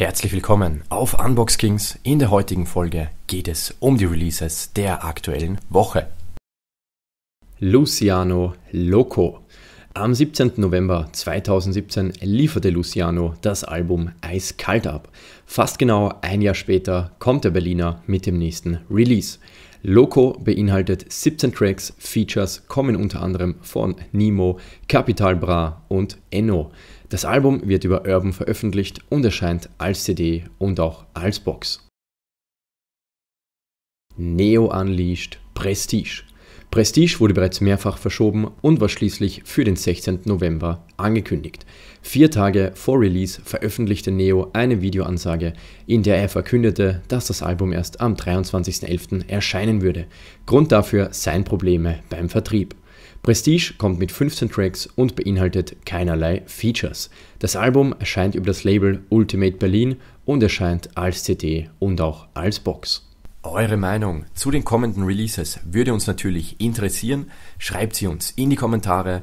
Herzlich willkommen auf Unbox Kings. In der heutigen Folge geht es um die Releases der aktuellen Woche. Luciano Loco. Am 17. November 2017 lieferte Luciano das Album Eiskalt ab. Fast genau ein Jahr später kommt der Berliner mit dem nächsten Release. Loco beinhaltet 17 Tracks, Features kommen unter anderem von Nemo, Capital Bra und Enno. Das Album wird über Urban veröffentlicht und erscheint als CD und auch als Box. Neo Unleashed Prestige. Prestige wurde bereits mehrfach verschoben und war schließlich für den 16. November angekündigt. Vier Tage vor Release veröffentlichte Neo eine Videoansage, in der er verkündete, dass das Album erst am 23.11. erscheinen würde. Grund dafür seien Probleme beim Vertrieb. Prestige kommt mit 15 Tracks und beinhaltet keinerlei Features. Das Album erscheint über das Label Ultimate Berlin und erscheint als CD und auch als Box. Eure Meinung zu den kommenden Releases würde uns natürlich interessieren. Schreibt sie uns in die Kommentare